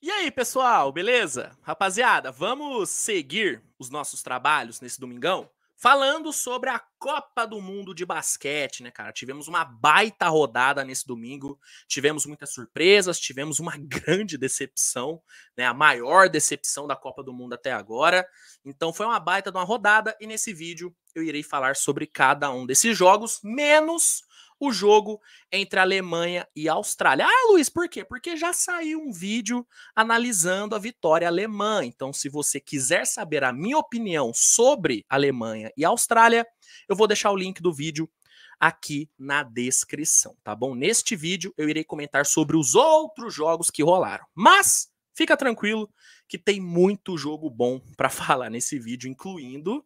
E aí, pessoal, beleza? Rapaziada, vamos seguir os nossos trabalhos nesse domingão falando sobre a Copa do Mundo de basquete, né, cara? Tivemos uma baita rodada nesse domingo, tivemos muitas surpresas, tivemos uma grande decepção, né? A maior decepção da Copa do Mundo até agora. Então foi uma baita de uma rodada e nesse vídeo eu irei falar sobre cada um desses jogos, menos o jogo entre Alemanha e Austrália. Ah, Luiz, por quê? Porque já saiu um vídeo analisando a vitória alemã. Então, se você quiser saber a minha opinião sobre Alemanha e Austrália, eu vou deixar o link do vídeo aqui na descrição, tá bom? Neste vídeo eu irei comentar sobre os outros jogos que rolaram. Mas fica tranquilo que tem muito jogo bom para falar nesse vídeo, incluindo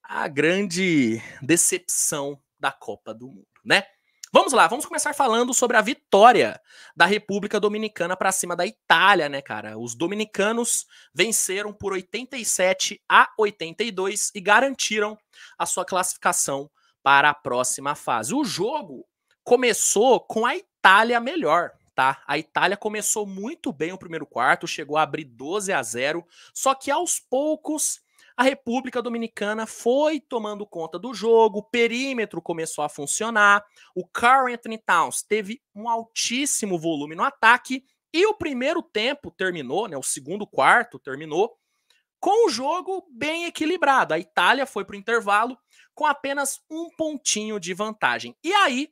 a grande decepção da Copa do Mundo né? Vamos lá, vamos começar falando sobre a vitória da República Dominicana para cima da Itália, né, cara? Os dominicanos venceram por 87 a 82 e garantiram a sua classificação para a próxima fase. O jogo começou com a Itália melhor, tá? A Itália começou muito bem o primeiro quarto, chegou a abrir 12 a 0, só que aos poucos a República Dominicana foi tomando conta do jogo, o perímetro começou a funcionar, o Carl Anthony Towns teve um altíssimo volume no ataque e o primeiro tempo terminou, né, o segundo quarto terminou com o jogo bem equilibrado. A Itália foi para o intervalo com apenas um pontinho de vantagem. E aí,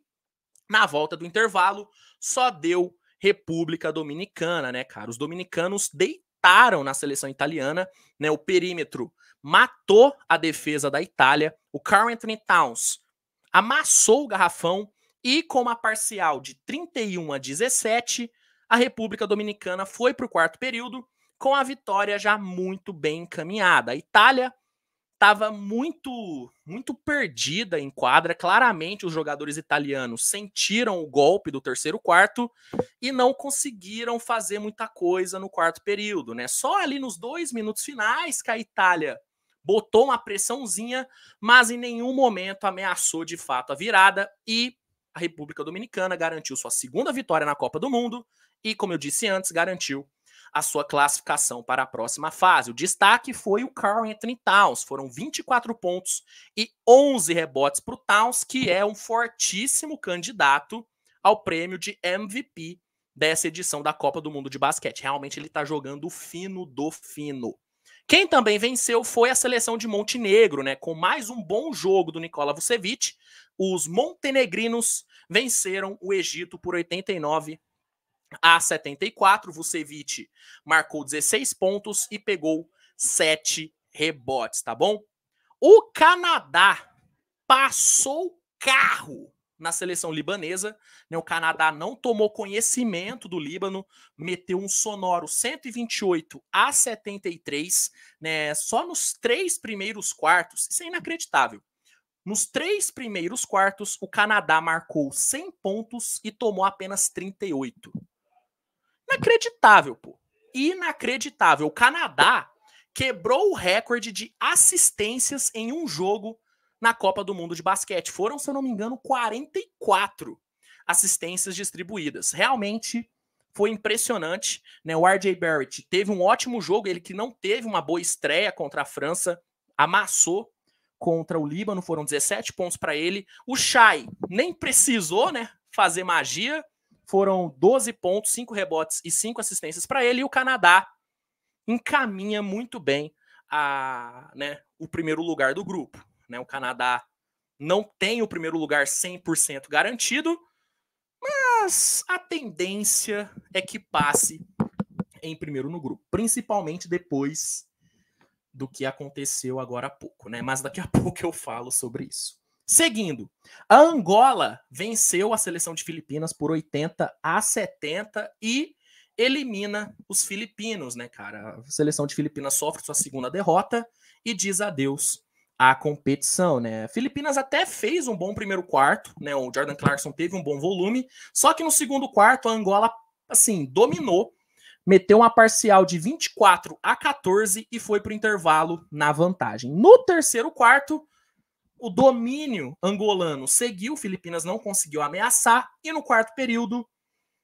na volta do intervalo, só deu República Dominicana, né, cara? Os dominicanos deitaram mataram na seleção italiana, né? O perímetro matou a defesa da Itália. O Carl Anthony Towns amassou o garrafão e com uma parcial de 31 a 17, a República Dominicana foi para o quarto período com a vitória já muito bem encaminhada. A Itália estava muito muito perdida em quadra. Claramente os jogadores italianos sentiram o golpe do terceiro quarto e não conseguiram fazer muita coisa no quarto período, né? Só ali nos dois minutos finais que a Itália botou uma pressãozinha, mas em nenhum momento ameaçou de fato a virada e a República Dominicana garantiu sua segunda vitória na Copa do Mundo e, como eu disse antes, garantiu a sua classificação para a próxima fase. O destaque foi o Carl Anthony Towns, foram 24 pontos e 11 rebotes para o Towns, que é um fortíssimo candidato ao prêmio de MVP dessa edição da Copa do Mundo de Basquete. Realmente ele está jogando fino do fino. Quem também venceu foi a seleção de Montenegro, né? Com mais um bom jogo do Nikola Vucevic, os montenegrinos venceram o Egito por 89 a 74. Vucevic marcou 16 pontos e pegou 7 rebotes, tá bom? O Canadá passou carro na seleção libanesa. Né? O Canadá não tomou conhecimento do Líbano, meteu um sonoro 128 a 73, né? só nos três primeiros quartos. Isso é inacreditável. Nos três primeiros quartos, o Canadá marcou 100 pontos e tomou apenas 38. Inacreditável, pô. Inacreditável. O Canadá quebrou o recorde de assistências em um jogo na Copa do Mundo de Basquete. Foram, se eu não me engano, 44 assistências distribuídas. Realmente foi impressionante, né? O RJ Barrett teve um ótimo jogo, ele que não teve uma boa estreia contra a França, amassou contra o Líbano, foram 17 pontos para ele. O Shai nem precisou, né, fazer magia, foram 12 pontos, 5 rebotes e 5 assistências para ele. E o Canadá encaminha muito bem a, né, o primeiro lugar do grupo. Né? O Canadá não tem o primeiro lugar 100% garantido, mas a tendência é que passe em primeiro no grupo, principalmente depois do que aconteceu agora há pouco, né? Mas daqui a pouco eu falo sobre isso. Seguindo, a Angola venceu a seleção de Filipinas por 80 a 70 e elimina os filipinos, né, cara? A seleção de Filipinas sofre sua segunda derrota e diz adeus à competição, né? Filipinas até fez um bom primeiro quarto, né? O Jordan Clarkson teve um bom volume, só que no segundo quarto a Angola assim dominou, meteu uma parcial de 24 a 14 e foi para o intervalo na vantagem. No terceiro quarto o domínio angolano seguiu, Filipinas não conseguiu ameaçar, e no quarto período,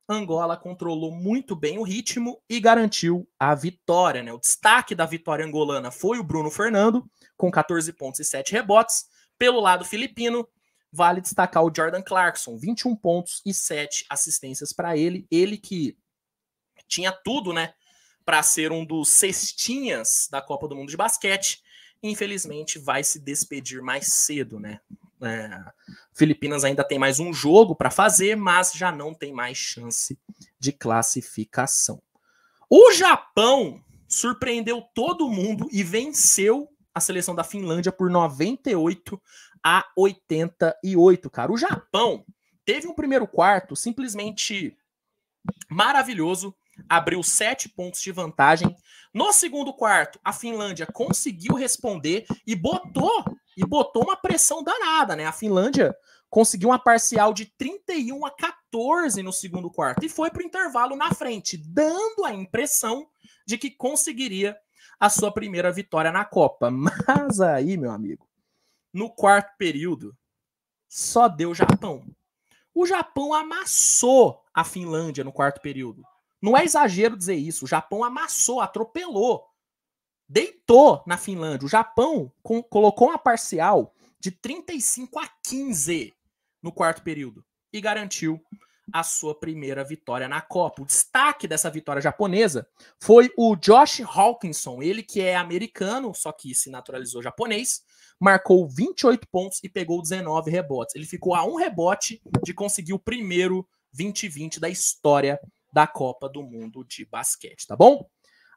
Angola controlou muito bem o ritmo e garantiu a vitória. Né? O destaque da vitória angolana foi o Bruno Fernando, com 14 pontos e 7 rebotes. Pelo lado filipino, vale destacar o Jordan Clarkson, 21 pontos e 7 assistências para ele. Ele que tinha tudo, né, para ser um dos cestinhas da Copa do Mundo de Basquete infelizmente vai se despedir mais cedo, né? É, Filipinas ainda tem mais um jogo para fazer, mas já não tem mais chance de classificação. O Japão surpreendeu todo mundo e venceu a seleção da Finlândia por 98 a 88, cara. O Japão teve um primeiro quarto simplesmente maravilhoso, abriu sete pontos de vantagem. No segundo quarto, a Finlândia conseguiu responder e botou e botou uma pressão danada, né? A Finlândia conseguiu uma parcial de 31 a 14 no segundo quarto e foi para o intervalo na frente, dando a impressão de que conseguiria a sua primeira vitória na Copa. Mas aí, meu amigo, no quarto período, só deu Japão. O Japão amassou a Finlândia no quarto período. Não é exagero dizer isso. O Japão amassou, atropelou, deitou na Finlândia. O Japão com, colocou uma parcial de 35 a 15 no quarto período e garantiu a sua primeira vitória na Copa. O destaque dessa vitória japonesa foi o Josh Hawkinson, ele que é americano, só que se naturalizou japonês, marcou 28 pontos e pegou 19 rebotes. Ele ficou a um rebote de conseguir o primeiro 20-20 da história da Copa do Mundo de basquete, tá bom?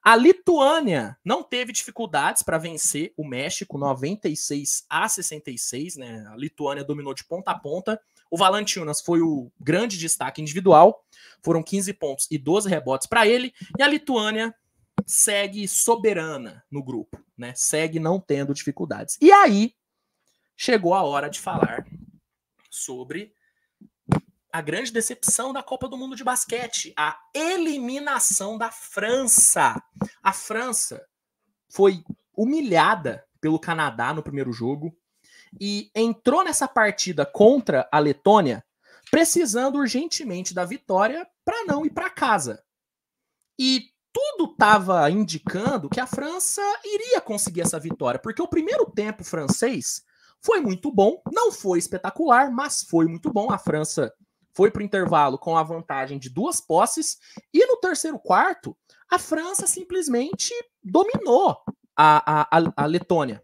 A Lituânia não teve dificuldades para vencer o México 96 a 66, né? A Lituânia dominou de ponta a ponta. O Valantiunas foi o grande destaque individual. Foram 15 pontos e 12 rebotes para ele, e a Lituânia segue soberana no grupo, né? Segue não tendo dificuldades. E aí chegou a hora de falar sobre a grande decepção da Copa do Mundo de basquete, a eliminação da França. A França foi humilhada pelo Canadá no primeiro jogo e entrou nessa partida contra a Letônia precisando urgentemente da vitória para não ir para casa. E tudo estava indicando que a França iria conseguir essa vitória, porque o primeiro tempo francês foi muito bom, não foi espetacular, mas foi muito bom. A França foi para o intervalo com a vantagem de duas posses, e no terceiro quarto, a França simplesmente dominou a, a, a Letônia.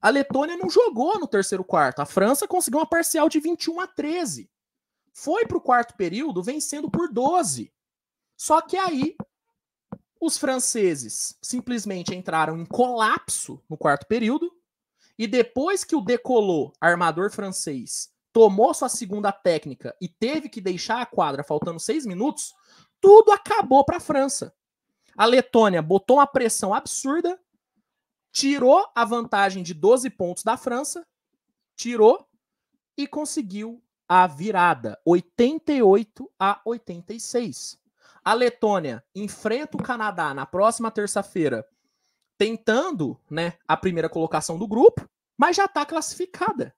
A Letônia não jogou no terceiro quarto. A França conseguiu uma parcial de 21 a 13. Foi para o quarto período vencendo por 12. Só que aí os franceses simplesmente entraram em colapso no quarto período. E depois que o decolou armador francês tomou sua segunda técnica e teve que deixar a quadra faltando seis minutos, tudo acabou para a França. A Letônia botou uma pressão absurda, tirou a vantagem de 12 pontos da França, tirou e conseguiu a virada, 88 a 86. A Letônia enfrenta o Canadá na próxima terça-feira, tentando, né, a primeira colocação do grupo, mas já está classificada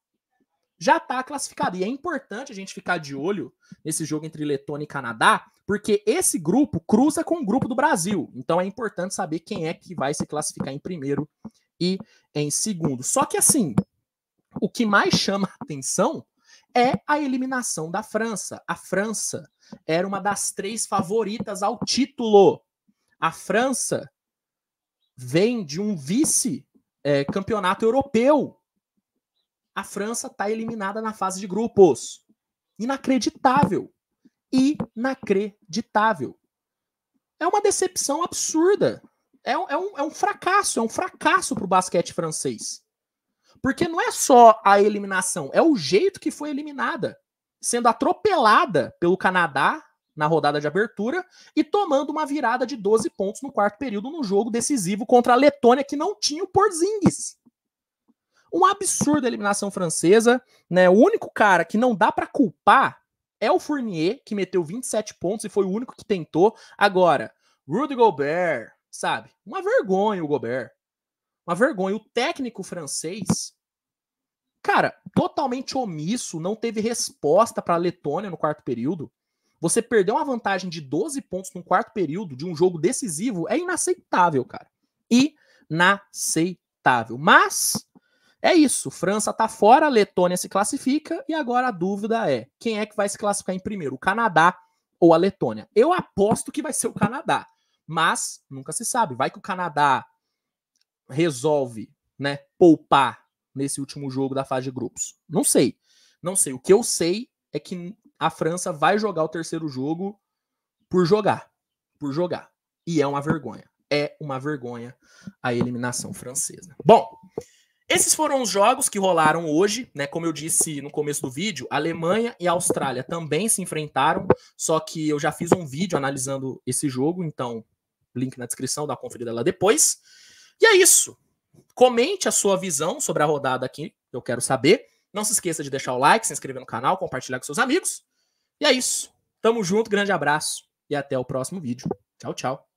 já está classificado. E é importante a gente ficar de olho nesse jogo entre Letônia e Canadá, porque esse grupo cruza com o grupo do Brasil. Então é importante saber quem é que vai se classificar em primeiro e em segundo. Só que assim, o que mais chama atenção é a eliminação da França. A França era uma das três favoritas ao título. A França vem de um vice é, campeonato europeu a França está eliminada na fase de grupos. Inacreditável. Inacreditável. É uma decepção absurda. É, é, um, é um é fracasso. É um fracasso para o basquete francês. Porque não é só a eliminação, é o jeito que foi eliminada. Sendo atropelada pelo Canadá na rodada de abertura e tomando uma virada de 12 pontos no quarto período no jogo decisivo contra a Letônia, que não tinha o Porzingis. Um absurdo a eliminação francesa, né? O único cara que não dá para culpar é o Fournier, que meteu 27 pontos e foi o único que tentou. Agora, Rudy Gobert, sabe? Uma vergonha o Gobert. Uma vergonha. O técnico francês, cara, totalmente omisso, não teve resposta para a Letônia no quarto período. Você perdeu uma vantagem de 12 pontos no quarto período de um jogo decisivo é inaceitável, cara. Inaceitável. Mas é isso. França está fora, Letônia se classifica e agora a dúvida é quem é que vai se classificar em primeiro, o Canadá ou a Letônia? Eu aposto que vai ser o Canadá, mas nunca se sabe. Vai que o Canadá resolve, né, poupar nesse último jogo da fase de grupos. Não sei. Não sei. O que eu sei é que a França vai jogar o terceiro jogo por jogar, por jogar. E é uma vergonha. É uma vergonha a eliminação francesa. Bom, esses foram os jogos que rolaram hoje, né? Como eu disse no começo do vídeo, Alemanha e Austrália também se enfrentaram, só que eu já fiz um vídeo analisando esse jogo, então link na descrição, dá uma conferida lá depois. E é isso. Comente a sua visão sobre a rodada aqui, eu quero saber. Não se esqueça de deixar o like, se inscrever no canal, compartilhar com seus amigos. E é isso. Tamo junto, grande abraço e até o próximo vídeo. Tchau, tchau.